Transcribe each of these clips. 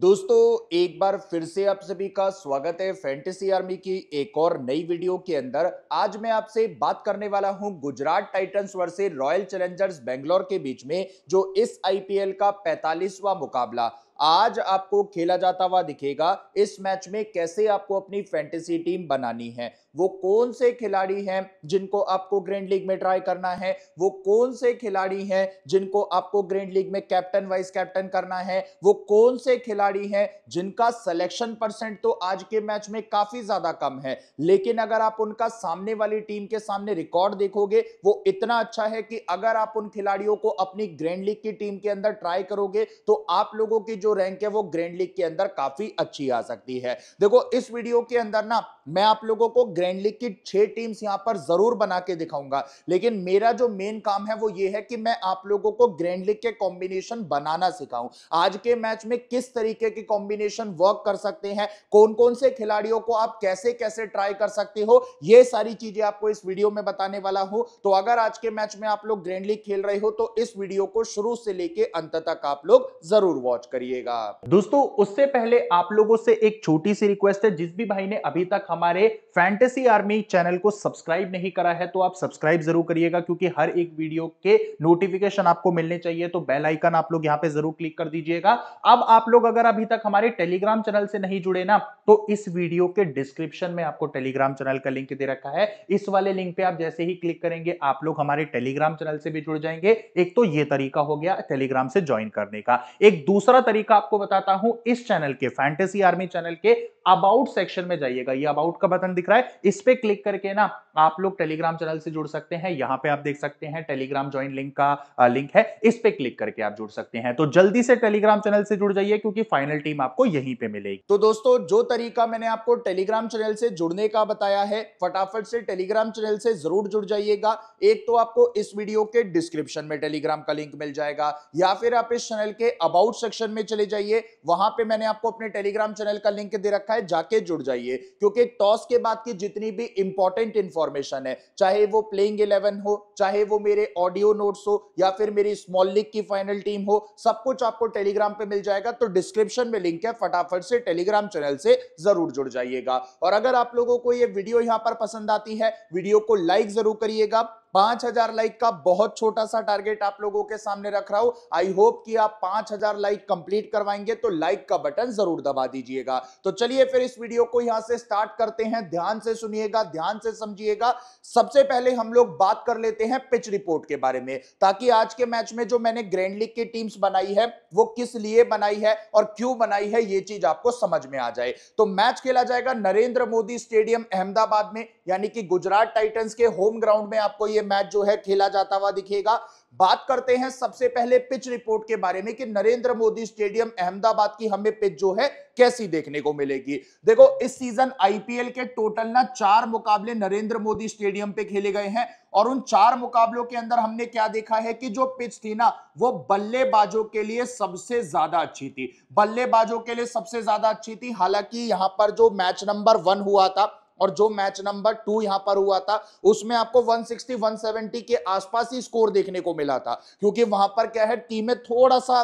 दोस्तों एक बार फिर से आप सभी का स्वागत है फैंटेसी आर्मी की एक और नई वीडियो के अंदर आज मैं आपसे बात करने वाला हूं Gujarat Titans versus Royal Challengers Bangalore के बीच में जो इस आईपीएल का 45वां मुकाबला आज आपको खेला जाता हुआ दिखेगा इस मैच में कैसे आपको अपनी फैंटेसी टीम बनानी है वो कौन से खिलाड़ी हैं जिनको आपको ग्रैंड लीग में ट्राई करना है वो कौन से खिलाड़ी हैं जिनको आपको ग्रैंड लीग में कैप्टन वाइस कैप्टन करना है वो कौन से खिलाड़ी हैं जिनका सिलेक्शन परसेंट तो आज के मैच में काफी ज्यादा कम है लेकिन अगर आप उनका सामने वाली टीम के सामने रिकॉर्ड देखोगे वो इतना अच्छा है कि अगर आप उन खिलाड़ियों को अपनी ग्रैंड लीग की टीम के अंदर ट्राई करोगे तो आप लोगों की जो रैंक है वो ग्रैंड लीग के अंदर काफी अच्छी आ सकती है देखो इस वीडियो के अंदर ना मैं आप लोगों को ग्रैंड लीग की छह टीम्स यहां पर जरूर बना के दिखाऊंगा लेकिन मेरा जो मेन काम है वो ये है कि मैं आप लोगों को ग्रैंड लीग के कॉम्बिनेशन बनाना सिखाऊं आज के मैच में किस तरीके के कॉम्बिनेशन वर्क कर सकते हैं कौन कौन से खिलाड़ियों को आप कैसे कैसे ट्राई कर सकते हो ये सारी चीजें आपको इस वीडियो में बताने वाला हूं तो अगर आज के मैच में आप लोग ग्रैंड लीग खेल रहे हो तो इस वीडियो को शुरू से लेकर अंत तक आप लोग जरूर वॉच करिए कीजिएगा दोस्तों उससे पहले आप लोगों से एक छोटी सी रिक्वेस्ट है जिस भी भाई ने अभी तक हमारे फैंटेसी आर्मी चैनल को सब्सक्राइब नहीं करा है तो आप सब्सक्राइब जरूर करिएगा क्योंकि हर एक वीडियो के नोटिफिकेशन आपको मिलने चाहिए तो बेल आइकन आप लोग यहाँ पे जरूर क्लिक कर दीजिएगा अब आप लोग अगर अभी तक हमारे टेलीग्राम चैनल से नहीं जुड़े ना तो इस वीडियो के डिस्क्रिप्शन में आपको टेलीग्राम चैनल का लिंक दे रखा है इस वाले लिंक पे आप जैसे ही क्लिक करेंगे आप लोग हमारे टेलीग्राम चैनल से भी जुड़ जाएंगे एक तो ये तरीका हो गया टेलीग्राम से ज्वाइन करने का एक दूसरा तरीका का आपको बताता हूं इस चैनल के फैंटेसी आर्मी चैनल के अबाउट सेक्शन में जाइएगा ये अबाउट का बटन दिख रहा है इस पर क्लिक करके ना आप लोग टेलीग्राम चैनल से जुड़ सकते हैं यहां पे आप देख सकते हैं टेलीग्राम ज्वाइन लिंक का लिंक है इस पर क्लिक करके आप जुड़ सकते हैं तो जल्दी से टेलीग्राम चैनल से जुड़ जाइए क्योंकि फाइनल टीम आपको यहीं पर मिलेगी तो दोस्तों जो तरीका मैंने आपको टेलीग्राम चैनल से जुड़ने का बताया है फटाफट से टेलीग्राम चैनल से जरूर जुड़ जाइएगा एक तो आपको इस वीडियो के डिस्क्रिप्शन में टेलीग्राम का लिंक मिल जाएगा या फिर आप इस चैनल के अबाउट सेक्शन में चले जाइए वहां पे मैंने आपको अपने टेलीग्राम चैनल का लिंक दे रखा है जाके जुड़ जाइए क्योंकि टॉस के बाद की जितनी भी इंपॉर्टेंट इंफॉर्मेशन है चाहे वो प्लेइंग इलेवन हो चाहे वो मेरे ऑडियो नोट्स हो या फिर मेरी स्मॉल लीग की फाइनल टीम हो सब कुछ आपको टेलीग्राम पे मिल जाएगा तो डिस्क्रिप्शन में लिंक है फटाफट से टेलीग्राम चैनल से जरूर जुड़ जाइएगा और अगर आप लोगों को ये वीडियो यहां पर पसंद आती है वीडियो को लाइक जरूर करिएगा पांच हजार लाइक का बहुत छोटा सा टारगेट आप लोगों के सामने रख रहा हूं आई होप कि आप पांच हजार लाइक कंप्लीट करवाएंगे तो लाइक का बटन जरूर दबा दीजिएगा तो चलिए फिर इस वीडियो को यहां से स्टार्ट करते हैं ध्यान से सुनिएगा ध्यान से समझिएगा सबसे पहले हम लोग बात कर लेते हैं पिच रिपोर्ट के बारे में ताकि आज के मैच में जो मैंने ग्रैंड लीग की टीम्स बनाई है वो किस लिए बनाई है और क्यों बनाई है ये चीज आपको समझ में आ जाए तो मैच खेला जाएगा नरेंद्र मोदी स्टेडियम अहमदाबाद में यानी कि गुजरात टाइटन्स के होम ग्राउंड में आपको ये मैच जो है खेला जाता हुआ दिखेगा बात करते हैं सबसे पहले पिच रिपोर्ट के बारे में कि नरेंद्र मोदी स्टेडियम अहमदाबाद की हमें पिच जो है कैसी देखने को मिलेगी देखो इस सीजन आईपीएल के टोटल ना चार मुकाबले नरेंद्र मोदी स्टेडियम पे खेले गए हैं और उन चार मुकाबलों के अंदर हमने क्या देखा है कि जो पिच थी ना वो बल्लेबाजों के लिए सबसे ज्यादा अच्छी थी बल्लेबाजों के लिए सबसे ज्यादा अच्छी थी हालांकि यहां पर जो मैच नंबर वन हुआ था और जो मैच नंबर टू यहां पर हुआ था उसमें आपको 160 170 के आसपास ही स्कोर देखने को मिला था क्योंकि वहां पर क्या है टीमें थोड़ा सा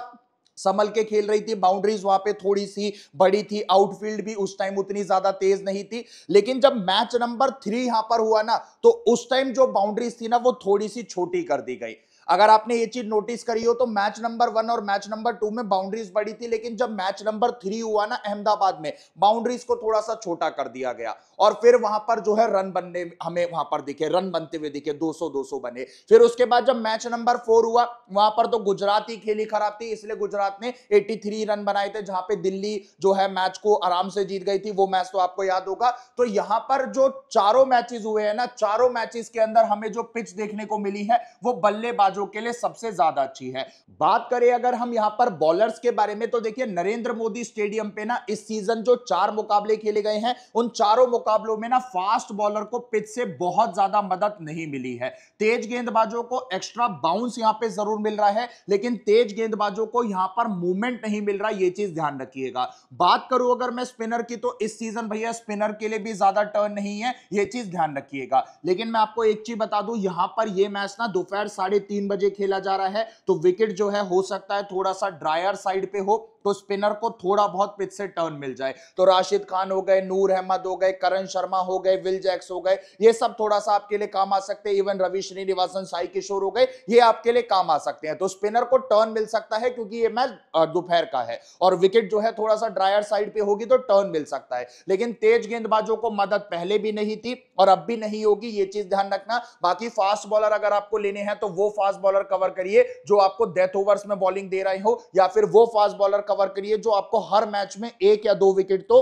संभल के खेल रही थी बाउंड्रीज वहां पे थोड़ी सी बड़ी थी आउटफील्ड भी उस टाइम उतनी ज्यादा तेज नहीं थी लेकिन जब मैच नंबर थ्री यहां पर हुआ ना तो उस टाइम जो बाउंड्रीज थी ना वो थोड़ी सी छोटी कर दी गई अगर आपने ये चीज नोटिस करी हो तो मैच नंबर वन और मैच नंबर टू में बाउंड्रीज बड़ी थी लेकिन जब मैच नंबर थ्री हुआ ना अहमदाबाद में बाउंड्रीज को थोड़ा सा छोटा कर दिया गया और फिर वहां पर जो है रन बनने हमें वहां पर दिखे रन बनते हुए दिखे 200 200 बने फिर उसके बाद जब मैच नंबर फोर हुआ वहां पर तो गुजरात ही खेली खराब थी इसलिए गुजरात ने 83 रन बनाए थे जहां पे दिल्ली जो है मैच को आराम से जीत गई थी वो मैच तो आपको याद होगा तो यहां पर जो चारों मैचेस हुए हैं ना चारों मैचेस के अंदर हमें जो पिच देखने को मिली है वो बल्लेबाज बल्लेबाजों के लिए सबसे ज्यादा अच्छी है बात करें अगर हम यहां पर बॉलर्स के बारे में तो देखिए नरेंद्र मोदी स्टेडियम पे ना इस सीजन जो चार मुकाबले खेले गए हैं उन चारों मुकाबलों में ना फास्ट बॉलर को पिच से बहुत ज्यादा मदद नहीं मिली है तेज गेंदबाजों को एक्स्ट्रा बाउंस यहां पर जरूर मिल रहा है लेकिन तेज गेंदबाजों को यहां पर मूवमेंट नहीं मिल रहा यह चीज ध्यान रखिएगा बात करूं अगर मैं स्पिनर की तो इस सीजन भैया स्पिनर के लिए भी ज्यादा टर्न नहीं है यह चीज ध्यान रखिएगा लेकिन मैं आपको एक चीज बता दूं यहां पर यह मैच ना दोपहर साढ़े तीन बजे खेला जा रहा है तो विकेट जो है हो सकता है थोड़ा सा ड्रायर साइड पे हो तो स्पिनर को थोड़ा बहुत पिच से टर्न मिल जाए तो राशिद खान हो गए नूर अहमद हो गए करण शर्मा हो गए विल जैक्स हो गए ये सब थोड़ा सा आपके लिए काम आ सकते हैं इवन रवि श्रीनिवासन साई किशोर हो गए ये आपके लिए काम आ सकते हैं तो स्पिनर को टर्न मिल सकता है क्योंकि ये मैच दोपहर का है और विकेट जो है थोड़ा सा ड्रायर साइड पे होगी तो टर्न मिल सकता है लेकिन तेज गेंदबाजों को मदद पहले भी नहीं थी और अब भी नहीं होगी ये चीज ध्यान रखना बाकी फास्ट बॉलर अगर आपको लेने हैं तो वो फास्ट बॉलर कवर करिए जो आपको डेथ ओवर्स में बॉलिंग दे रहे हो या फिर वो फास्ट बॉलर कवर कवर करिए जो आपको हर मैच में एक या दो विकेट तो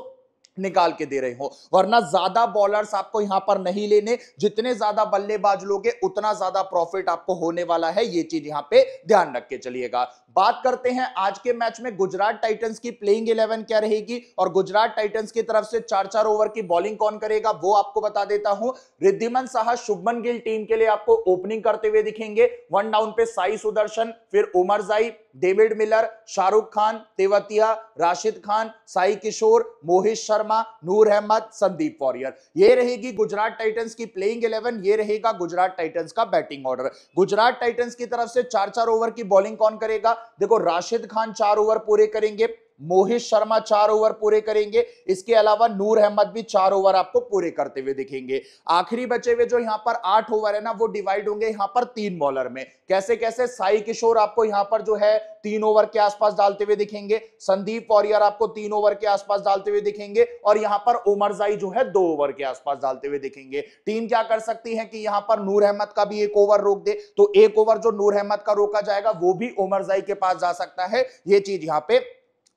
निकाल के दे रहे हो वरना ज्यादा बॉलर्स आपको यहां पर नहीं लेने जितने ज्यादा बल्लेबाज लोगे उतना ज्यादा प्रॉफिट आपको होने वाला है ये चीज यहां पे ध्यान रख के चलिएगा बात करते हैं आज के मैच में गुजरात टाइटंस की प्लेइंग इलेवन क्या रहेगी और गुजरात टाइटंस की तरफ से चार चार ओवर की बॉलिंग कौन करेगा वो आपको बता देता हूं रिद्धिमन साहा शुभमन गिल टीम के लिए आपको ओपनिंग करते हुए दिखेंगे वन डाउन पे साई सुदर्शन फिर Omarzai David Miller Shahrukh Khan Tewatia Rashid Khan Sai Kishore Mohit Sharma Noor Ahmad Sandeep Warrier ये रहेगी गुजरात टाइटंस की प्लेइंग इलेवन ये रहेगा गुजरात टाइटंस का बैटिंग ऑर्डर गुजरात टाइटंस की तरफ से चार चार ओवर की बॉलिंग कौन करेगा देखो राशिद खान चार ओवर पूरे करेंगे मोहित शर्मा चार ओवर पूरे करेंगे इसके अलावा नूर अहमद भी चार ओवर आपको पूरे करते हुए दिखेंगे आखिरी बचे हुए जो यहाँ पर आठ ओवर है ना वो डिवाइड होंगे यहाँ पर तीन बॉलर में कैसे कैसे साई किशोर आपको यहाँ पर जो है तीन ओवर के आसपास डालते हुए दिखेंगे संदीप वॉरियर आपको तीन ओवर के आसपास डालते हुए दिखेंगे और यहां पर उमरजाई जो है दो ओवर के आसपास डालते हुए दिखेंगे टीम क्या कर सकती है कि यहां पर नूर अहमद का भी एक ओवर रोक दे तो एक ओवर जो नूर अहमद का रोका जाएगा वो भी उमरजाई के पास जा सकता है ये चीज यहाँ पे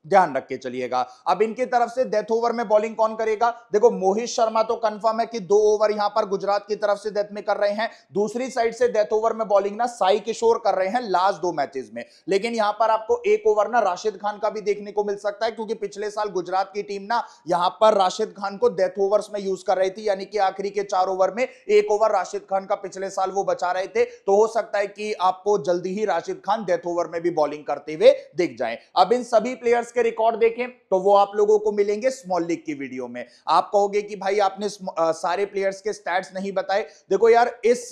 ध्यान रख के चलिएगा अब इनकी तरफ से डेथ ओवर में बॉलिंग कौन करेगा देखो मोहित शर्मा तो कंफर्म है कि दो ओवर यहां पर गुजरात की तरफ से डेथ में कर रहे हैं दूसरी साइड से डेथ ओवर में बॉलिंग ना साई किशोर कर रहे हैं लास्ट दो मैचेस में लेकिन यहां पर आपको एक ओवर ना राशिद खान का भी देखने को मिल सकता है क्योंकि पिछले साल गुजरात की टीम ना यहां पर राशिद खान को डेथ ओवर में यूज कर रही थी यानी कि आखिरी के चार ओवर में एक ओवर राशिद खान का पिछले साल वो बचा रहे थे तो हो सकता है कि आपको जल्दी ही राशिद खान डेथ ओवर में भी बॉलिंग करते हुए दिख जाए अब इन सभी प्लेयर्स प्लेयर्स के रिकॉर्ड देखें तो वो आप लोगों को मिलेंगे स्मॉल लीग की वीडियो में आप कहोगे कि भाई आपने सारे प्लेयर्स के स्टैट्स नहीं बताए देखो यार इस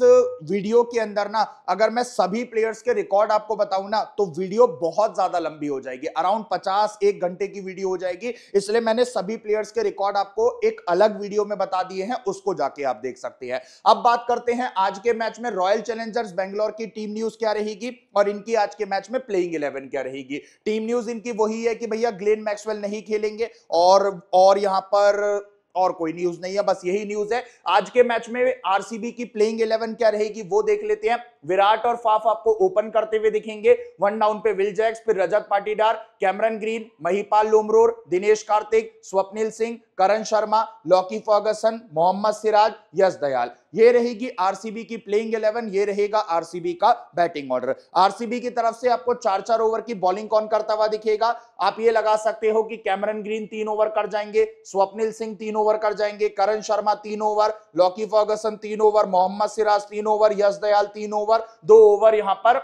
वीडियो के अंदर ना अगर मैं सभी प्लेयर्स के रिकॉर्ड आपको बताऊं ना तो वीडियो बहुत ज्यादा लंबी हो जाएगी अराउंड पचास एक घंटे की वीडियो हो जाएगी इसलिए मैंने सभी प्लेयर्स के रिकॉर्ड आपको एक अलग वीडियो में बता दिए हैं उसको जाके आप देख सकते हैं अब बात करते हैं आज के मैच में रॉयल चैलेंजर्स बेंगलोर की टीम न्यूज क्या रहेगी और इनकी आज के मैच में प्लेइंग इलेवन क्या रहेगी टीम न्यूज इनकी वही है कि भैया ग्लेन मैक्सवेल नहीं खेलेंगे और और यहां पर और कोई न्यूज नहीं है बस यही न्यूज है आज के मैच में आरसीबी की प्लेइंग 11 क्या रहेगी वो देख लेते हैं विराट और फाफ आपको ओपन करते हुए दिखेंगे वन डाउन पे विल जैक्स फिर Rajat Patidar Cameron Green Mahipal Lomror Dinesh Karthik Swapnil Singh Karn Sharma Lockie Ferguson Mohammed Siraj Yash Dayal ये रहेगी आरसीबी की प्लेइंग 11 ये रहेगा आरसीबी का बैटिंग ऑर्डर आरसीबी की तरफ से आपको चार चार ओवर की बॉलिंग कौन करता हुआ दिखेगा आप ये लगा सकते हो कि कैमरन ग्रीन तीन ओवर कर जाएंगे स्वप्निल सिंह तीन ओवर कर जाएंगे करण शर्मा तीन ओवर लॉकी फॉगसन तीन ओवर मोहम्मद सिराज तीन ओवर यश दयाल तीन ओवर दो ओवर यहां पर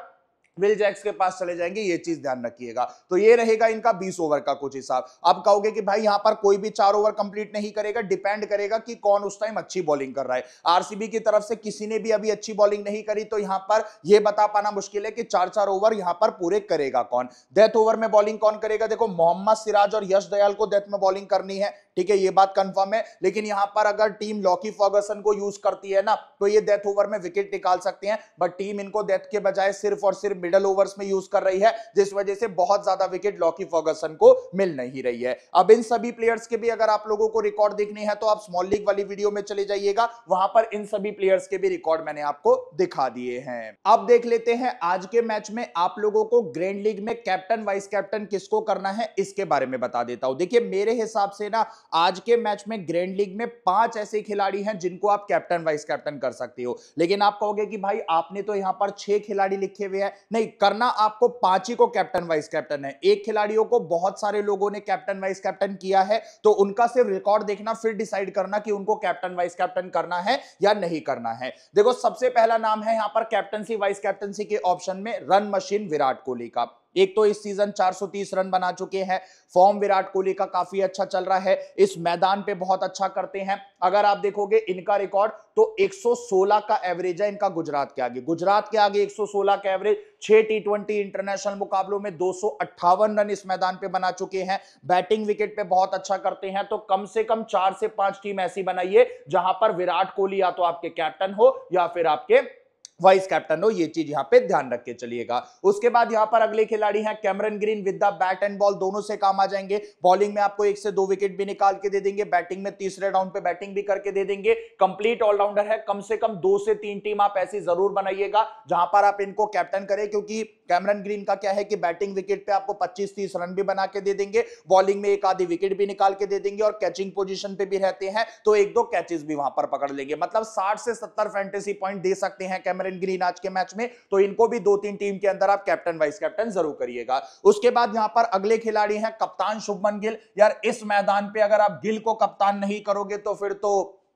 विल जैक्स के पास चले जाएंगे ये चीज ध्यान रखिएगा तो ये रहेगा इनका 20 ओवर का कुछ हिसाब आप कहोगे कि भाई यहां पर कोई भी चार ओवर कंप्लीट नहीं करेगा डिपेंड करेगा कि कौन उस टाइम अच्छी बॉलिंग कर रहा है आरसीबी की तरफ से किसी ने भी अभी अच्छी बॉलिंग नहीं करी तो यहां पर यह बता पाना मुश्किल है कि चार चार ओवर यहां पर पूरे करेगा कौन डेथ ओवर में बॉलिंग कौन करेगा देखो मोहम्मद सिराज और यश दयाल को डेथ में बॉलिंग करनी है ठीक है ये बात कंफर्म है लेकिन यहां पर अगर टीम लॉकी फर्गसन को यूज करती है ना तो ये डेथ ओवर में विकेट निकाल सकते हैं बट टीम इनको डेथ के बजाय सिर्फ और सिर्फ मिडल ओवर्स में यूज कर रही है जिस वजह से बहुत ज्यादा विकेट लॉकी फर्गसन को मिल नहीं रही है अब इन सभी प्लेयर्स के भी अगर आप लोगों को रिकॉर्ड देखने हैं तो आप स्मॉल लीग वाली वीडियो में चले जाइएगा वहां पर इन सभी प्लेयर्स के भी रिकॉर्ड मैंने आपको दिखा दिए हैं अब देख लेते हैं आज के मैच में आप लोगों को ग्रैंड लीग में कैप्टन वाइस कैप्टन किसको करना है इसके बारे में बता देता हूं देखिए मेरे हिसाब से ना आज के मैच में ग्रैंड लीग में पांच ऐसे खिलाड़ी हैं जिनको आप कैप्टन वाइस कैप्टन कर सकते हो लेकिन आप कहोगे कि भाई आपने तो यहां पर छह खिलाड़ी लिखे हुए हैं नहीं करना आपको पांच ही को कैप्टन वाइस कैप्टन है एक खिलाड़ियों को बहुत सारे लोगों ने कैप्टन वाइस कैप्टन किया है तो उनका सिर्फ रिकॉर्ड देखना फिर डिसाइड करना कि उनको कैप्टन वाइस कैप्टन करना है या नहीं करना है देखो सबसे पहला नाम है यहां पर कैप्टनसी वाइस कैप्टनसी के ऑप्शन में रन मशीन विराट कोहली का एक तो इस सीजन 430 रन बना चुके हैं फॉर्म विराट कोहली का काफी अच्छा चल रहा है इस मैदान पे बहुत अच्छा करते हैं अगर आप देखोगे इनका रिकॉर्ड तो 116 का एवरेज है इनका गुजरात के आगे गुजरात के आगे 116 का एवरेज छह टी ट्वेंटी इंटरनेशनल मुकाबलों में दो रन इस मैदान पे बना चुके हैं बैटिंग विकेट पे बहुत अच्छा करते हैं तो कम से कम चार से पांच टीम ऐसी बनाइए जहां पर विराट कोहली या तो आपके कैप्टन हो या फिर आपके वाइस कैप्टन हो ये चीज यहाँ पे ध्यान रख के चलिएगा उसके बाद यहाँ पर अगले खिलाड़ी हैं Cameron Green with the bat and ball दोनों से काम आ जाएंगे बॉलिंग में आपको एक से दो विकेट भी निकाल के दे देंगे बैटिंग में तीसरे राउंड पे बैटिंग भी करके दे देंगे कंप्लीट ऑलराउंडर है कम से कम दो से तीन टीम आप ऐसी जरूर बनाइएगा जहां पर आप इनको कैप्टन करें क्योंकि कैमरन ग्रीन का क्या है कि बैटिंग विकेट पे आपको 25-30 रन भी बना के दे देंगे बॉलिंग में एक आधी विकेट भी निकाल के दे देंगे और कैचिंग पोजीशन पे भी रहते हैं तो एक दो कैचेस भी वहां पर पकड़ लेंगे मतलब 60 से 70 फैंटेसी पॉइंट दे सकते हैं कैमरन कैप्टन ग्रीन आज के मैच में तो इनको भी दो तीन टीम के अंदर आप कैप्टन वाइस कैप्टन जरूर करिएगा उसके बाद यहां पर अगले खिलाड़ी हैं कप्तान शुभमन गिल यार इस मैदान पे अगर आप गिल को कप्तान नहीं करोगे तो फिर तो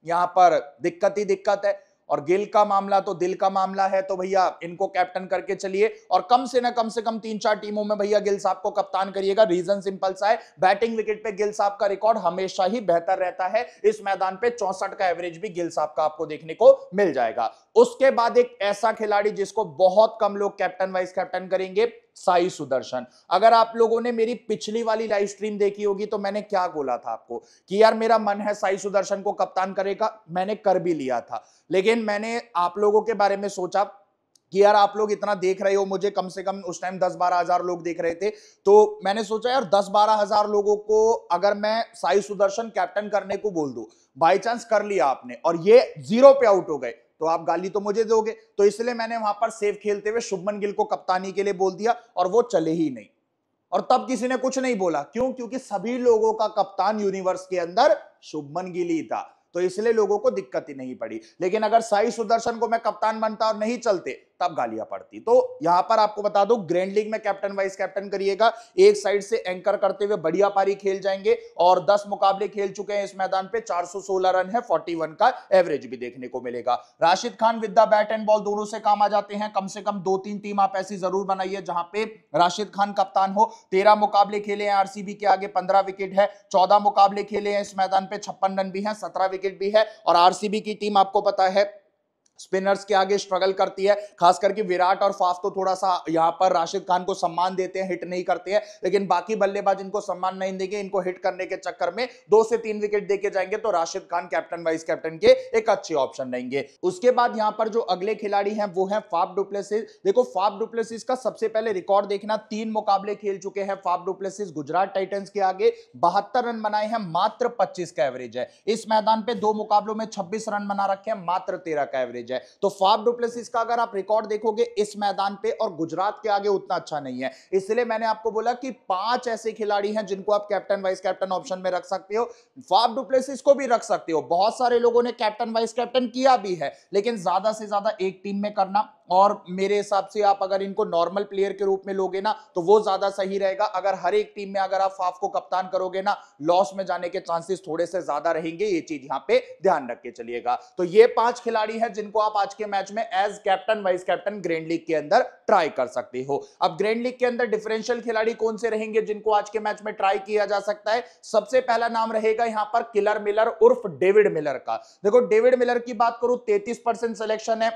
यहां पर दिक्कत ही दिक्कत है और गिल का मामला तो दिल का मामला है तो भैया इनको कैप्टन करके चलिए और कम से ना कम से कम तीन चार टीमों में भैया गिल साहब को कप्तान करिएगा रीजन सिंपल सा है बैटिंग विकेट पे गिल साहब का रिकॉर्ड हमेशा ही बेहतर रहता है इस मैदान पे चौसठ का एवरेज भी गिल साहब का आपको देखने को मिल जाएगा उसके बाद एक ऐसा खिलाड़ी जिसको बहुत कम लोग कैप्टन वाइस कैप्टन करेंगे साई सुदर्शन अगर आप लोगों ने मेरी पिछली वाली लाइव स्ट्रीम देखी होगी तो मैंने क्या बोला था आपको कि यार मेरा मन है साई सुदर्शन को कप्तान करेगा मैंने कर भी लिया था लेकिन मैंने आप लोगों के बारे में सोचा कि यार आप लोग इतना देख रहे हो मुझे कम से कम उस टाइम दस बारह हजार लोग देख रहे थे तो मैंने सोचा यार दस बारह हजार लोगों को अगर मैं साई सुदर्शन कैप्टन करने को बोल दू बाई चांस कर लिया आपने और ये जीरो पे आउट हो गए तो आप गाली तो मुझे दोगे तो इसलिए मैंने वहां पर सेव खेलते हुए शुभमन गिल को कप्तानी के लिए बोल दिया और वो चले ही नहीं और तब किसी ने कुछ नहीं बोला क्यों क्योंकि सभी लोगों का कप्तान यूनिवर्स के अंदर शुभमन गिल ही था तो इसलिए लोगों को दिक्कत ही नहीं पड़ी लेकिन अगर साई सुदर्शन को मैं कप्तान बनता और नहीं चलते तब गालियां पड़ती तो यहां पर आपको बता दो ग्रैंड लीग में कैप्टन वाइस कैप्टन करिएगा एक साइड से एंकर करते हुए बढ़िया पारी खेल जाएंगे और 10 मुकाबले खेल चुके हैं इस मैदान पे 416 रन है 41 का एवरेज भी देखने को मिलेगा Rashid Khan with the bat and ball दोनों से काम आ जाते हैं कम से कम दो तीन टीम आप ऐसी जरूर बनाइए जहां पे राशिद खान कप्तान हो तेरह मुकाबले खेले हैं आरसीबी के आगे पंद्रह विकेट है चौदह मुकाबले खेले हैं इस मैदान पे छप्पन रन भी है सत्रह विकेट विकेट भी है और आरसीबी की टीम आपको पता है स्पिनर्स के आगे स्ट्रगल करती है खास करके विराट और फाफ तो थोड़ा सा यहाँ पर राशिद खान को सम्मान देते हैं हिट नहीं करते हैं लेकिन बाकी बल्लेबाज इनको सम्मान नहीं देंगे इनको हिट करने के चक्कर में दो से तीन विकेट देके जाएंगे तो Rashid Khan captain vice captain के एक अच्छे ऑप्शन रहेंगे उसके बाद यहाँ पर जो अगले खिलाड़ी है वो है फाफ डुप्लेसिस देखो फाफ डुप्लेसिस का सबसे पहले रिकॉर्ड देखना तीन मुकाबले खेल चुके हैं फाफ डुप्लेसिस गुजरात टाइटन्स के आगे बहत्तर रन बनाए हैं मात्र पच्चीस का एवरेज है इस मैदान पे दो मुकाबलों में छब्बीस रन बना रखे हैं मात्र तेरह का एवरेज एवरेज है तो फाफ डुप्लेसिस का अगर आप रिकॉर्ड देखोगे इस मैदान पे और गुजरात के आगे उतना अच्छा नहीं है इसलिए मैंने आपको बोला कि पांच ऐसे खिलाड़ी हैं जिनको आप कैप्टन वाइस कैप्टन ऑप्शन में रख सकते हो फाफ डुप्लेसिस को भी रख सकते हो बहुत सारे लोगों ने कैप्टन वाइस कैप्टन किया भी है लेकिन ज्यादा से ज्यादा एक टीम में करना और मेरे हिसाब से आप अगर इनको नॉर्मल प्लेयर के रूप में लोगे ना तो वो ज्यादा सही रहेगा अगर हर एक टीम में अगर आप फाफ को कप्तान करोगे ना लॉस में जाने के चांसेस थोड़े से ज्यादा रहेंगे ये चीज यहाँ पे ध्यान रख के चलिएगा तो ये पांच खिलाड़ी है जिनको आप आज के मैच में as captain vice captain grand league के अंदर ट्राई कर सकते हो अब ग्रैंड लीग के अंदर डिफरेंशियल खिलाड़ी कौन से रहेंगे जिनको आज के मैच में ट्राई किया जा सकता है सबसे पहला नाम रहेगा यहाँ पर किलर मिलर उर्फ डेविड मिलर का देखो डेविड मिलर की बात करूं तेतीस परसेंट सिलेक्शन है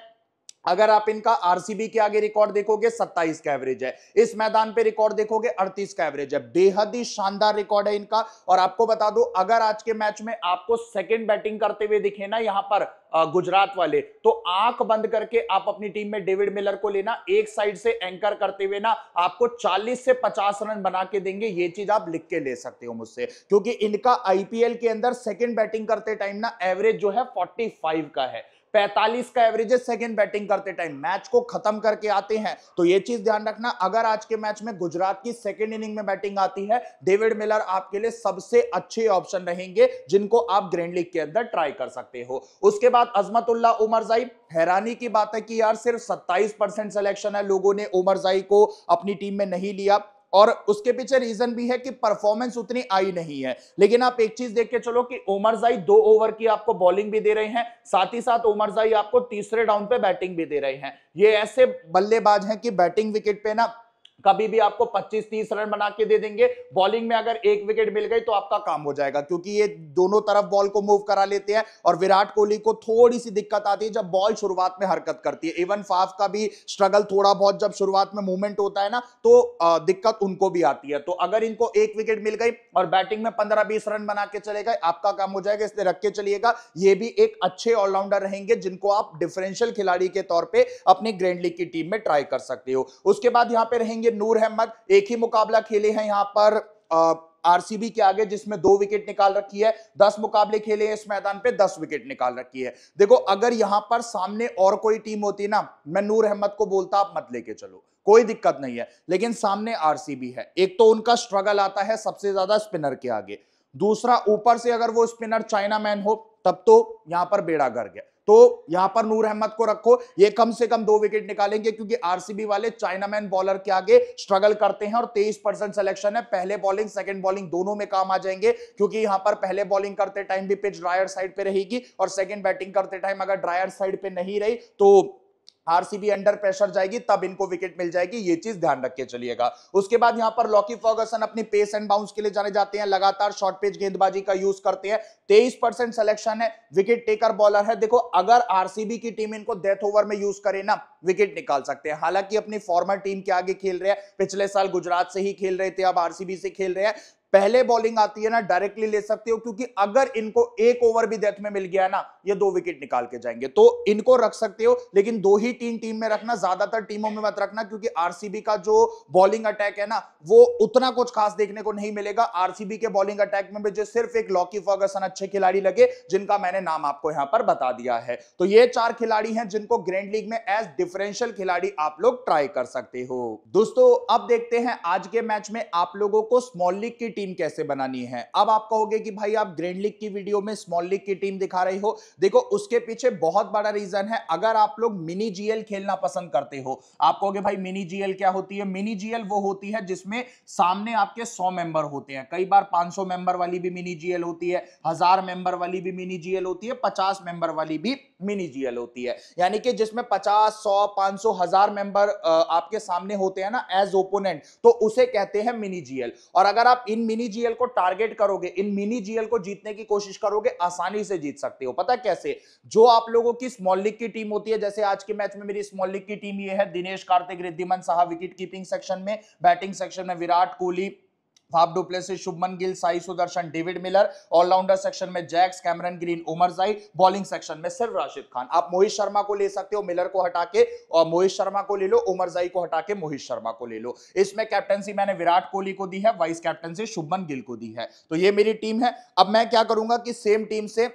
अगर आप इनका आरसीबी के आगे रिकॉर्ड देखोगे 27 का एवरेज है इस मैदान पे रिकॉर्ड देखोगे 38 का एवरेज है बेहद ही शानदार रिकॉर्ड है इनका और आपको बता दो अगर आज के मैच में आपको सेकंड बैटिंग करते हुए दिखे ना यहां पर गुजरात वाले तो आंख बंद करके आप अपनी टीम में डेविड मिलर को लेना एक साइड से एंकर करते हुए ना आपको 40 से 50 रन बना के देंगे ये चीज आप लिख के ले सकते हो मुझसे क्योंकि इनका आईपीएल के अंदर सेकंड बैटिंग करते टाइम ना एवरेज जो है 45 का है पैतालीस का एवरेजेस सेकेंड बैटिंग करते टाइम मैच को खत्म करके आते हैं तो ये चीज ध्यान रखना अगर आज के मैच में गुजरात की सेकेंड इनिंग में बैटिंग आती है डेविड मिलर आपके लिए सबसे अच्छे ऑप्शन रहेंगे जिनको आप ग्रैंड लीग के अंदर ट्राई कर सकते हो उसके बाद अजमतुल्ला उमर जाई हैरानी की बात है कि यार सिर्फ 27 परसेंट सिलेक्शन है लोगों ने उमर जाई को अपनी टीम में नहीं लिया और उसके पीछे रीजन भी है कि परफॉर्मेंस उतनी आई नहीं है लेकिन आप एक चीज देख के चलो कि ओमरजाई दो ओवर की आपको बॉलिंग भी दे रहे हैं साथ ही साथ ओमरजाई आपको तीसरे डाउन पे बैटिंग भी दे रहे हैं ये ऐसे बल्लेबाज हैं कि बैटिंग विकेट पे ना कभी भी आपको 25-30 रन बना के दे देंगे बॉलिंग में अगर एक विकेट मिल गई तो आपका काम हो जाएगा क्योंकि ये दोनों तरफ बॉल को मूव करा लेते हैं और विराट कोहली को थोड़ी सी दिक्कत आती है जब बॉल शुरुआत में हरकत करती है इवन फाफ का भी स्ट्रगल थोड़ा बहुत जब शुरुआत में मूवमेंट होता है ना तो दिक्कत उनको भी आती है तो अगर इनको एक विकेट मिल गई और बैटिंग में पंद्रह बीस रन बना के चले गए आपका काम हो जाएगा इसलिए रख के चलिएगा ये भी एक अच्छे ऑलराउंडर रहेंगे जिनको आप डिफरेंशियल खिलाड़ी के तौर पर अपनी ग्रैंड लीग की टीम में ट्राई कर सकते हो उसके बाद यहाँ पे रहेंगे लिए नूर अहमद एक ही मुकाबला खेले हैं यहाँ पर आरसीबी के आगे जिसमें दो विकेट निकाल रखी है दस मुकाबले खेले हैं इस मैदान पे दस विकेट निकाल रखी है देखो अगर यहां पर सामने और कोई टीम होती ना मैं नूर अहमद को बोलता आप मत लेके चलो कोई दिक्कत नहीं है लेकिन सामने आरसीबी है एक तो उनका स्ट्रगल आता है सबसे ज्यादा स्पिनर के आगे दूसरा ऊपर से अगर वो स्पिनर चाइना मैन हो तब तो यहां पर बेड़ा गर गया तो यहां पर नूर अहमद को रखो ये कम से कम दो विकेट निकालेंगे क्योंकि आरसीबी वाले चाइनामैन बॉलर के आगे स्ट्रगल करते हैं और तेईस परसेंट सिलेक्शन है पहले बॉलिंग सेकंड बॉलिंग दोनों में काम आ जाएंगे क्योंकि यहां पर पहले बॉलिंग करते टाइम भी पिच ड्रायर साइड पे रहेगी और सेकंड बैटिंग करते टाइम अगर ड्रायर साइड पे नहीं रही तो आरसीबी अंडर प्रेशर जाएगी तब इनको विकेट मिल जाएगी ये चीज ध्यान रख के चलिएगा उसके बाद यहां पर लॉकी फॉगसन अपनी पेस एंड बाउंस के लिए जाने जाते हैं लगातार शॉर्ट पेज गेंदबाजी का यूज करते हैं तेईस परसेंट सिलेक्शन है विकेट टेकर बॉलर है देखो अगर आरसीबी की टीम इनको डेथ ओवर में यूज करे ना विकेट निकाल सकते हैं हालांकि अपनी फॉर्मर टीम के आगे खेल रहे हैं पिछले साल गुजरात से ही खेल रहे थे अब आरसीबी से खेल रहे हैं पहले बॉलिंग आती है ना डायरेक्टली ले सकते हो क्योंकि अगर इनको एक ओवर भी डेथ में मिल गया ना ये दो विकेट निकाल के जाएंगे तो इनको रख सकते हो लेकिन दो ही तीन टीम में रखना ज्यादातर टीमों में मत रखना क्योंकि आरसीबी का जो बॉलिंग अटैक है ना वो उतना कुछ खास देखने को नहीं मिलेगा आरसीबी के बॉलिंग अटैक में मुझे सिर्फ एक लॉकी फर्गसन अच्छे खिलाड़ी लगे जिनका मैंने नाम आपको यहां पर बता दिया है तो ये चार खिलाड़ी हैं जिनको ग्रैंड लीग में एज डिफरेंशियल खिलाड़ी आप लोग ट्राई कर सकते हो दोस्तों अब देखते हैं आज के मैच में आप लोगों को स्मॉल लीग की टीम कैसे बनानी है अब आप कहोगे कि भाई आप ग्रेन लीग की वीडियो में स्मॉल लीग की टीम दिखा रहे हो देखो उसके पीछे बहुत बड़ा रीजन है अगर आप लोग मिनी जीएल खेलना पसंद करते हो आप कहोगे भाई मिनी जीएल क्या होती है मिनी जीएल वो होती है जिसमें सामने आपके सौ मेंबर होते हैं कई बार पांच मेंबर वाली भी मिनी जीएल होती है हजार मेंबर वाली भी मिनी जीएल होती है पचास मेंबर वाली भी मिनी जीएल होती है यानी कि जिसमें 50, 100, 500, हजार मेंबर आपके सामने होते हैं ना एज ओपोनेंट तो उसे कहते हैं मिनी जीएल और अगर आप इन मिनी जीएल को टारगेट करोगे इन मिनी जीएल को जीतने की कोशिश करोगे आसानी से जीत सकते हो पता कैसे जो आप लोगों की स्मॉल लीग की टीम होती है जैसे आज के मैच में मेरी स्मॉल लीग की टीम ये है Dinesh Karthik Wriddhiman Saha wicket keeping section में बैटिंग सेक्शन में विराट कोहली भाप Shubman Gill Sai Sudharsan David Miller allrounder section में Jacks Cameron Green Omarzai bowling section में सिर्फ राशिद खान आप मोहित शर्मा को ले सकते हो मिलर को हटा के और मोहित शर्मा को ले लो उमर जाई को हटा के मोहित शर्मा को ले लो इसमें कैप्टनसी मैंने विराट कोहली को दी है वाइस कैप्टनसी शुभमन गिल को दी है तो ये मेरी टीम है अब मैं क्या करूंगा कि सेम टीम से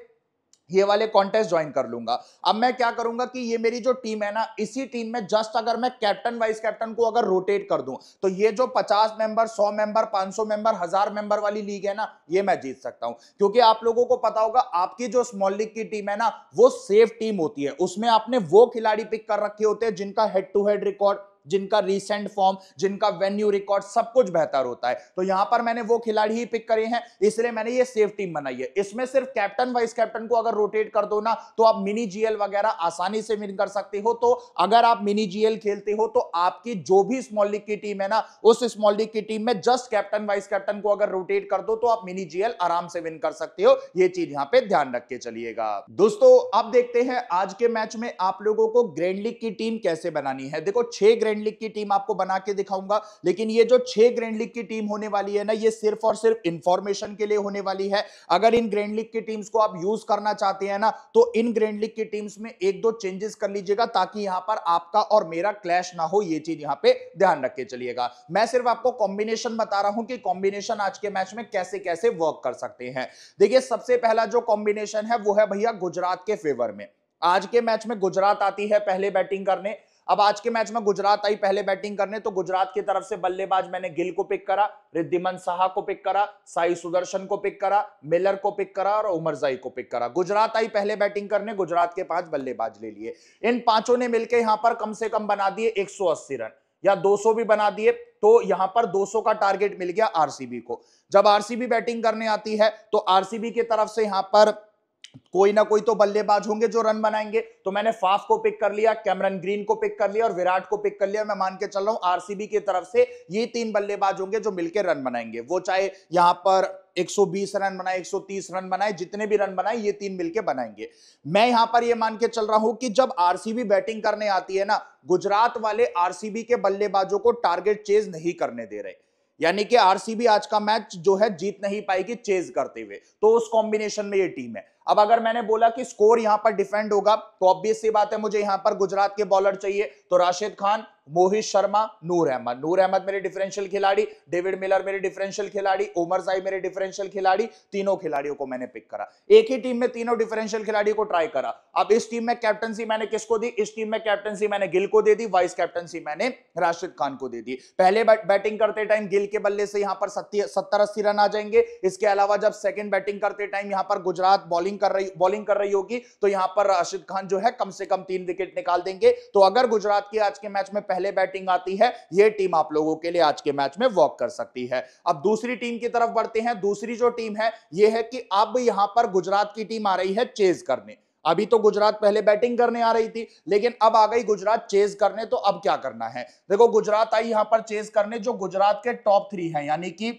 ये वाले कॉन्टेस्ट ज्वाइन कर लूंगा अब मैं क्या करूंगा कि ये मेरी जो टीम है ना इसी टीम में जस्ट अगर मैं कैप्टन वाइस कैप्टन को अगर रोटेट कर दूं तो ये जो 50 मेंबर 100 मेंबर 500 मेंबर हजार मेंबर वाली लीग है ना ये मैं जीत सकता हूं क्योंकि आप लोगों को पता होगा आपकी जो स्मॉल लीग की टीम है ना वो सेफ टीम होती है उसमें आपने वो खिलाड़ी पिक कर रखे होते हैं जिनका हेड टू हेड रिकॉर्ड जिनका रिसेंट फॉर्म जिनका वेन्यू रिकॉर्ड सब कुछ बेहतर होता है तो यहां पर मैंने वो खिलाड़ी ही पिक करे हैं इसलिए मैंने ये सेफ टीम बनाई है इसमें सिर्फ कैप्टन वाइस कैप्टन को अगर रोटेट कर दो ना तो आप मिनी जीएल वगैरह आसानी से विन कर सकते हो तो अगर आप मिनी जीएल खेलते हो तो आपकी जो भी स्मॉल लीग की टीम है ना उस स्मॉल लीग की टीम में जस्ट कैप्टन वाइस कैप्टन को अगर रोटेट कर दो तो आप मिनी जीएल आराम से विन कर सकते हो ये चीज यहाँ पे ध्यान रख के चलिएगा दोस्तों अब देखते हैं आज के मैच में आप लोगों को ग्रैंड लीग की टीम कैसे बनानी है देखो छह ग्रैंड ग्रैंड लीग की टीम आपको बना के दिखाऊंगा लेकिन ये जो छह ग्रैंड लीग की टीम होने वाली है ना ये सिर्फ और सिर्फ इंफॉर्मेशन के लिए होने वाली है अगर इन ग्रैंड लीग की टीम्स को आप यूज करना चाहते हैं ना तो इन ग्रैंड लीग की टीम्स में एक दो चेंजेस कर लीजिएगा ताकि यहां पर आपका और मेरा क्लैश ना हो ये चीज यहां पे ध्यान रख के चलिएगा मैं सिर्फ आपको कॉम्बिनेशन बता रहा हूं कि कॉम्बिनेशन आज के मैच में कैसे कैसे वर्क कर सकते हैं देखिए सबसे पहला जो कॉम्बिनेशन है वो है भैया गुजरात के फेवर में आज के मैच में गुजरात आती है पहले बैटिंग करने अब आज के मैच में गुजरात आई पहले बैटिंग करने तो गुजरात की तरफ से बल्लेबाज मैंने गिल को पिक करा रिद्धिमन साहा को पिक करा साई सुदर्शन को पिक करा मिलर को पिक करा और उमर जाई को पिक करा गुजरात आई पहले बैटिंग करने गुजरात के पांच बल्लेबाज ले लिए इन पांचों ने मिलकर यहां पर कम से कम बना दिए एक रन या 200 भी बना दिए तो यहां पर 200 का टारगेट मिल गया आरसीबी को जब आरसीबी बैटिंग करने आती है तो आरसीबी की तरफ से यहां पर कोई ना कोई तो बल्लेबाज होंगे जो रन बनाएंगे तो मैंने फाफ को पिक कर लिया कैमरन ग्रीन को पिक कर लिया और विराट को पिक कर लिया मैं मान के चल रहा हूं आरसीबी की तरफ से ये तीन बल्लेबाज होंगे जो मिलकर रन बनाएंगे वो चाहे यहां पर 120 रन बनाए 130 रन बनाए जितने भी रन बनाए ये तीन मिलके बनाएंगे मैं यहां पर ये मान के चल रहा हूं कि जब आरसीबी बैटिंग करने आती है ना गुजरात वाले आरसीबी के बल्लेबाजों को टारगेट चेज नहीं करने दे रहे यानी कि आरसीबी आज का मैच जो है जीत नहीं पाएगी चेज करते हुए तो उस कॉम्बिनेशन में ये टीम है अब अगर मैंने बोला कि स्कोर यहां पर डिफेंड होगा तो ऑब्वियस सी बात है मुझे यहां पर गुजरात के बॉलर चाहिए तो राशिद खान मोहित शर्मा नूर अहमद नूर अहमद मेरे डिफरेंशियल खिलाड़ी डेविड मिलर मेरे डिफरेंशियल खिलाड़ी उमर साई मेरे डिफरेंशियल खिलाड़ी तीनों खिलाड़ियों को मैंने पिक करा एक ही टीम में तीनों डिफरेंशियल खिलाड़ियों को ट्राई करा अब इस टीम में कैप्टनसी मैंने किसको दी इस टीम में कैप्टनसी मैंने गिल को दे दी वाइस कैप्टनसी मैंने राशिद खान को दे दी पहले बैटिंग करते टाइम गिल के बल्ले से यहां पर सत्तर अस्सी रन आ जाएंगे इसके अलावा जब सेकंड बैटिंग करते टाइम यहां पर गुजरात बॉलिंग कर रही बॉलिंग कर रही होगी तो यहां पर राशिद खान जो है कम से कम तीन विकेट निकाल देंगे तो अगर गुजरात की आज के मैच में पहले बैटिंग आती है यह टीम आप लोगों के लिए आज के मैच में वॉक कर सकती है अब दूसरी टीम की तरफ बढ़ते हैं दूसरी जो टीम है यह है कि अब यहां पर गुजरात की टीम आ रही है चेज करने अभी तो गुजरात पहले बैटिंग करने आ रही थी लेकिन अब आ गई गुजरात चेज करने तो अब क्या करना है देखो गुजरात आई यहां पर चेज करने जो गुजरात के टॉप थ्री है यानी कि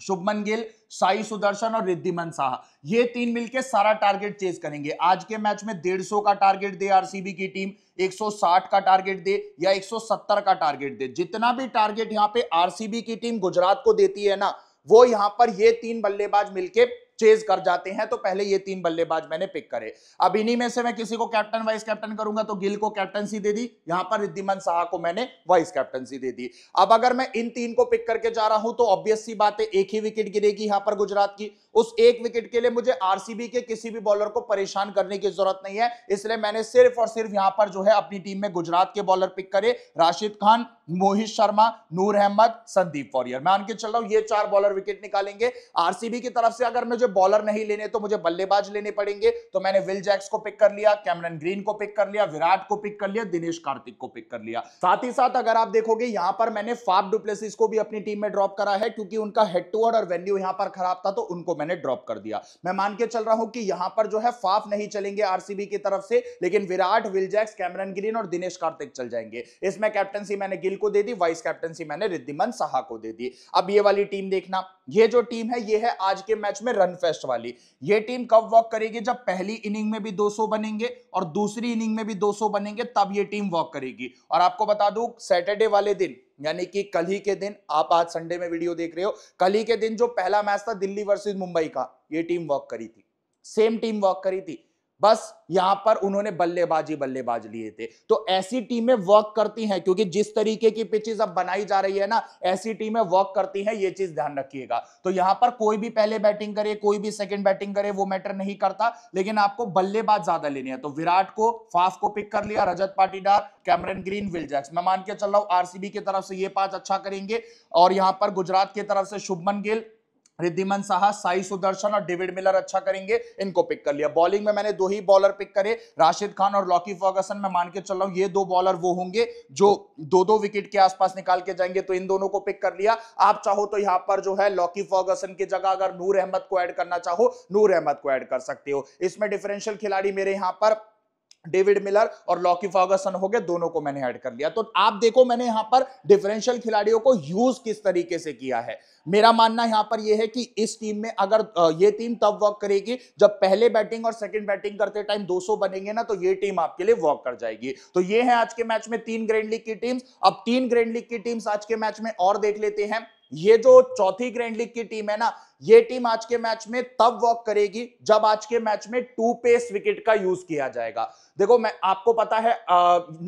शुभमन गिल साई सुदर्शन और रिद्धिमन साहा ये तीन मिलके सारा टारगेट चेज करेंगे आज के मैच में डेढ़ सौ का टारगेट दे आरसीबी की टीम 160 का टारगेट दे या 170 का टारगेट दे जितना भी टारगेट यहाँ पे आरसीबी की टीम गुजरात को देती है ना वो यहाँ पर ये तीन बल्लेबाज मिलके चेज कर जाते हैं तो पहले ये तीन बल्लेबाज मैंने पिक करे अब इन्हीं में से मैं किसी को कैप्टन वाइस कैप्टन करूंगा तो गिल को कैप्टनसी दे दी यहां पर रिद्धिमन शाह को मैंने वाइस कैप्टनसी दे दी अब अगर मैं इन तीन को पिक करके जा रहा हूं तो ऑब्वियस सी बात है एक ही विकेट गिरेगी यहां पर गुजरात की उस एक विकेट के लिए मुझे आरसीबी के किसी भी बॉलर को परेशान करने की जरूरत नहीं है इसलिए मैंने सिर्फ और सिर्फ यहां पर जो है अपनी टीम में गुजरात के बॉलर पिक करे राशिद खान मोहित शर्मा नूर अहमद संदीप वॉरियर मैं उनके चल रहा हूं ये चार बॉलर विकेट निकालेंगे आरसीबी की तरफ से अगर मुझे बॉलर नहीं लेने तो मुझे बल्लेबाज लेने पड़ेंगे तो मैंने विल जैक्स को पिक कर लिया कैमरन ग्रीन को पिक कर लिया विराट को पिक कर लिया दिनेश कार्तिक को पिक कर लिया साथ ही साथ अगर आप देखोगे यहां पर मैंने फाफ डुप्लेसिस को भी अपनी टीम में ड्रॉप करा है क्योंकि उनका हेड टूअर और वेन्यू यहां पर खराब था तो उनको मैंने ड्रॉप कर दिया मैं मान के चल रहा हूं कि यहां पर जो है फाफ नहीं चलेंगे आरसीबी की तरफ से लेकिन Virat Will Jacks Cameron Green और दिनेश कार्तिक चल जाएंगे इसमें कैप्टनसी मैंने गिल को दे दी वाइस कैप्टनसी मैंने रिद्धिमन साहा को दे दी अब ये वाली टीम देखना ये जो टीम है ये है आज के मैच में रन फेस्ट वाली ये टीम कब वॉक करेगी जब पहली इनिंग में भी 200 बनेंगे और दूसरी इनिंग में भी 200 बनेंगे तब ये टीम वॉक करेगी और आपको बता दू सैटरडे वाले दिन यानी कि कल ही के दिन आप आज संडे में वीडियो देख रहे हो कल ही के दिन जो पहला मैच था दिल्ली वर्सेज मुंबई का ये टीम वॉक करी थी सेम टीम वॉक करी थी बस यहां पर उन्होंने बल्लेबाजी बल्लेबाज लिए थे तो ऐसी टीमें वर्क करती हैं क्योंकि जिस तरीके की पिचेस अब बनाई जा रही है ना ऐसी टीमें वर्क करती हैं ये चीज ध्यान रखिएगा तो यहां पर कोई भी पहले बैटिंग करे कोई भी सेकंड बैटिंग करे वो मैटर नहीं करता लेकिन आपको बल्लेबाज ज्यादा लेने हैं तो विराट को फाफ को पिक कर लिया Rajat Patidar Cameron Green Will Jacks मैं मान के चल रहा हूं आरसीबी की तरफ से ये पांच अच्छा करेंगे और यहां पर गुजरात की तरफ से शुभमन गिल रिद्धिमन साहा साई सुदर्शन और डेविड मिलर अच्छा करेंगे इनको पिक कर लिया बॉलिंग में मैंने दो ही बॉलर पिक करे राशिद खान और लॉकी फर्गसन मैं मान के चल रहा हूं ये दो बॉलर वो होंगे जो दो दो विकेट के आसपास निकाल के जाएंगे तो इन दोनों को पिक कर लिया आप चाहो तो यहां पर जो है लॉकी फर्गसन की जगह अगर नूर अहमद को एड करना चाहो नूर अहमद को एड कर सकते हो इसमें डिफरेंशियल खिलाड़ी मेरे यहां पर डेविड मिलर और लॉकी फॉगसन हो गए दोनों को मैंने ऐड कर लिया तो आप देखो मैंने यहां पर डिफरेंशियल खिलाड़ियों को यूज किस तरीके से किया है मेरा मानना यहां पर यह है कि इस टीम में अगर ये टीम तब वर्क करेगी जब पहले बैटिंग और सेकंड बैटिंग करते टाइम 200 बनेंगे ना तो ये टीम आपके लिए वर्क कर जाएगी तो ये है आज के मैच में तीन ग्रैंड लीग की टीम अब तीन ग्रैंड लीग की टीम्स आज के मैच में और देख लेते हैं ये जो चौथी ग्रैंड लीग की टीम है ना ये टीम आज के मैच में तब वॉक करेगी जब आज के मैच में टू पेस विकेट का यूज किया जाएगा देखो मैं आपको पता है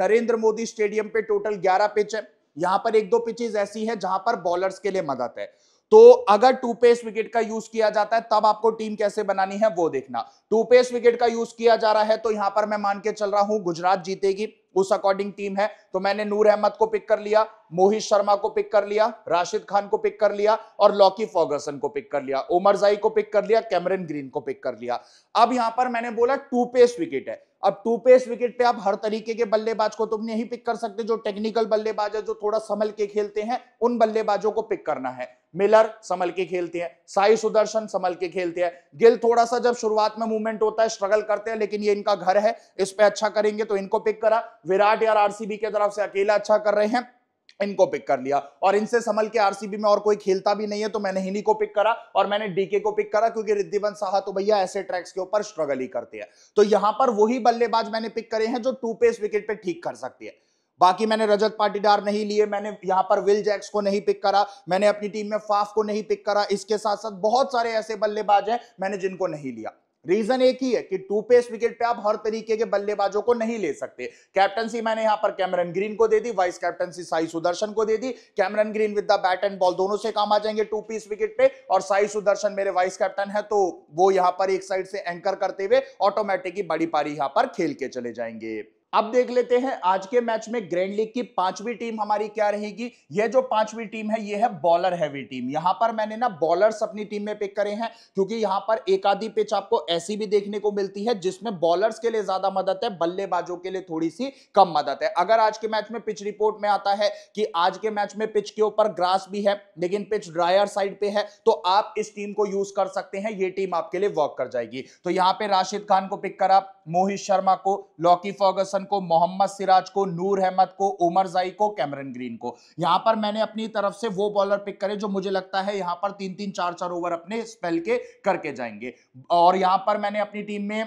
नरेंद्र मोदी स्टेडियम पे टोटल 11 पिच है यहां पर एक दो पिचेज ऐसी हैं जहां पर बॉलर्स के लिए मदद है तो अगर टू पेस विकेट का यूज किया जाता है तब आपको टीम कैसे बनानी है वो देखना टू पेस विकेट का यूज किया जा रहा है तो यहां पर मैं मान के चल रहा हूं गुजरात जीतेगी उस अकॉर्डिंग टीम है तो मैंने नूर अहमद को पिक कर लिया मोहित शर्मा को पिक कर लिया राशिद खान को पिक कर लिया और लॉकी फॉगसन को पिक कर लिया उमर जाई को पिक कर लिया कैमरन ग्रीन को पिक कर लिया अब यहां पर मैंने बोला टू पेस विकेट है अब टू पेस विकेट पे आप हर तरीके के बल्लेबाज को तुम तो नहीं पिक कर सकते जो टेक्निकल बल्लेबाज है जो थोड़ा संभल के खेलते हैं उन बल्लेबाजों को पिक करना है मिलर संभल के खेलते हैं साई सुदर्शन संभल के खेलते हैं गिल थोड़ा सा जब शुरुआत में मूवमेंट होता है स्ट्रगल करते हैं लेकिन ये इनका घर है इस पे अच्छा करेंगे तो इनको पिक करा विराट यार आरसीबी की तरफ से अकेला अच्छा कर रहे हैं इनको पिक कर लिया और इनसे संभल के आरसीबी में और कोई खेलता भी नहीं है तो मैंने हिनी को पिक करा और मैंने डीके को पिक करा क्योंकि रिद्धिवन साहा तो भैया ऐसे ट्रैक्स के ऊपर स्ट्रगल ही करते हैं तो यहां पर वही बल्लेबाज मैंने पिक करे हैं जो टू पेस विकेट पे ठीक कर सकती है बाकी मैंने रजत पाटीदार नहीं लिए मैंने यहाँ पर विल जैक्स को नहीं पिक करा मैंने अपनी टीम में फाफ को नहीं पिक करा इसके साथ साथ बहुत सारे ऐसे बल्लेबाज हैं मैंने जिनको नहीं लिया रीजन एक ही है कि टू पेस विकेट पे आप हर तरीके के बल्लेबाजों को नहीं ले सकते कैप्टनसी मैंने यहां पर कैमरन ग्रीन को दे दी वाइस कैप्टनसी साई सुदर्शन को दे दी Cameron Green with the bat and ball दोनों से काम आ जाएंगे टू पीस विकेट पे और साई सुदर्शन मेरे वाइस कैप्टन है तो वो यहां पर एक साइड से एंकर करते हुए ऑटोमेटिकली बड़ी पारी यहां पर खेल के चले जाएंगे अब देख लेते हैं आज के मैच में ग्रैंड लीग की पांचवी टीम हमारी क्या रहेगी ये जो पांचवी टीम है ये है बॉलर हैवी टीम यहां पर मैंने ना बॉलर्स अपनी टीम में पिक करे हैं क्योंकि यहां पर एक आधी पिच आपको ऐसी भी देखने को मिलती है जिसमें बॉलर्स के लिए ज्यादा मदद है बल्लेबाजों के लिए थोड़ी सी कम मदद है अगर आज के मैच में पिच रिपोर्ट में आता है कि आज के मैच में पिच के ऊपर ग्रास भी है लेकिन पिच ड्रायर साइड पे है तो आप इस टीम को यूज कर सकते हैं ये टीम आपके लिए वर्क कर जाएगी तो यहां पर राशिद खान को पिक करा मोहित शर्मा को लॉकी फॉगसन हसन को मोहम्मद सिराज को नूर अहमद को उमर जई को कैमरन ग्रीन को यहां पर मैंने अपनी तरफ से वो बॉलर पिक करे जो मुझे लगता है यहां पर तीन तीन चार चार ओवर अपने स्पेल के करके जाएंगे और यहां पर मैंने अपनी टीम में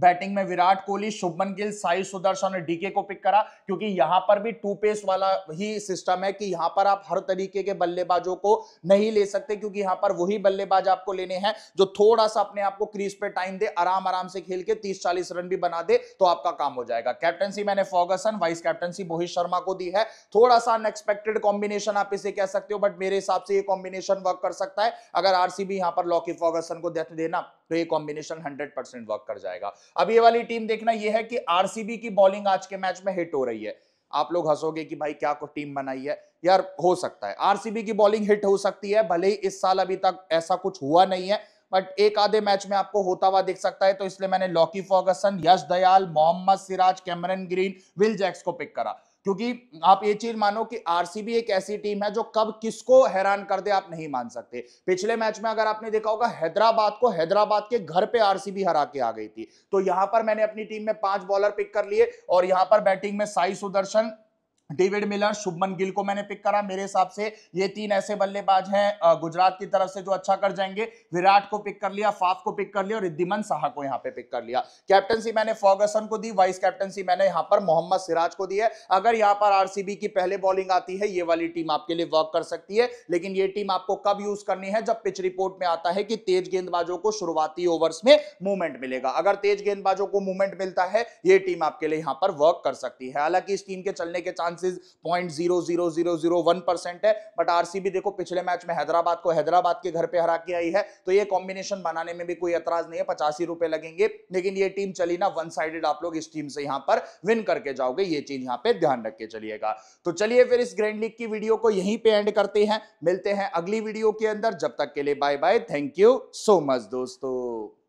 बैटिंग में विराट कोहली शुभमन गिल साई सुदर्शन और डीके को पिक करा क्योंकि यहां पर भी टू पेस वाला ही सिस्टम है कि यहां पर आप हर तरीके के बल्लेबाजों को नहीं ले सकते क्योंकि यहां पर वही बल्लेबाज आपको लेने हैं जो थोड़ा सा अपने आपको क्रीज पे टाइम दे आराम आराम से खेल के तीस चालीस रन भी बना दे तो आपका काम हो जाएगा कैप्टनसी मैंने Ferguson vice captaincy Mohit Sharma को दी है थोड़ा सा अनएक्सपेक्टेड कॉम्बिनेशन आप इसे कह सकते हो बट मेरे हिसाब से ये कॉम्बिनेशन वर्क कर सकता है अगर आरसीबी यहां पर लॉकी फॉगसन को देना तो ये कॉम्बिनेशन 100 परसेंट वर्क कर जाएगा अब ये वाली टीम देखना ये है कि आरसीबी की बॉलिंग आज के मैच में हिट हो रही है आप लोग हंसोगे कि भाई क्या को टीम बनाई है यार हो सकता है आरसीबी की बॉलिंग हिट हो सकती है भले ही इस साल अभी तक ऐसा कुछ हुआ नहीं है बट एक आधे मैच में आपको होता हुआ दिख सकता है तो इसलिए मैंने Lockie Ferguson Yash Dayal Mohammed Siraj Cameron Green Will Jacks को पिक करा क्योंकि आप ये चीज मानो कि आरसीबी एक ऐसी टीम है जो कब किसको हैरान कर दे आप नहीं मान सकते पिछले मैच में अगर आपने देखा होगा हैदराबाद को हैदराबाद के घर पे आरसीबी हरा के आ गई थी तो यहां पर मैंने अपनी टीम में पांच बॉलर पिक कर लिए और यहां पर बैटिंग में साई सुदर्शन डेविड मिलर शुभमन गिल को मैंने पिक करा मेरे हिसाब से ये तीन ऐसे बल्लेबाज हैं गुजरात की तरफ से जो अच्छा कर जाएंगे विराट को पिक कर लिया फाफ को पिक कर लिया और रिद्धिमन शाह को यहाँ पे पिक कर लिया कैप्टनसी मैंने फॉगसन को दी वाइस कैप्टनसी मैंने यहाँ पर मोहम्मद सिराज को दी है अगर यहाँ पर आरसीबी की पहले बॉलिंग आती है ये वाली टीम आपके लिए वर्क कर सकती है लेकिन ये टीम आपको कब यूज करनी है जब पिच रिपोर्ट में आता है कि तेज गेंदबाजों को शुरुआती ओवर्स में मूवमेंट मिलेगा अगर तेज गेंदबाजों को मूवमेंट मिलता है ये टीम आपके लिए यहाँ पर वर्क कर सकती है हालांकि इस टीम के चलने के chance chances point zero zero zero zero one percent है बट आरसीबी देखो पिछले मैच में हैदराबाद को हैदराबाद के घर पे हरा के आई है तो ये कॉम्बिनेशन बनाने में भी कोई एतराज नहीं है पचासी रुपए लगेंगे लेकिन ये टीम चली ना वन साइडेड आप लोग इस टीम से यहाँ पर विन करके जाओगे ये चीज यहाँ पे ध्यान रख के चलिएगा तो चलिए फिर इस ग्रैंड लीग की वीडियो को यहीं पर एंड करते हैं मिलते हैं अगली वीडियो के अंदर जब तक के लिए bye bye thank you so much दोस्तों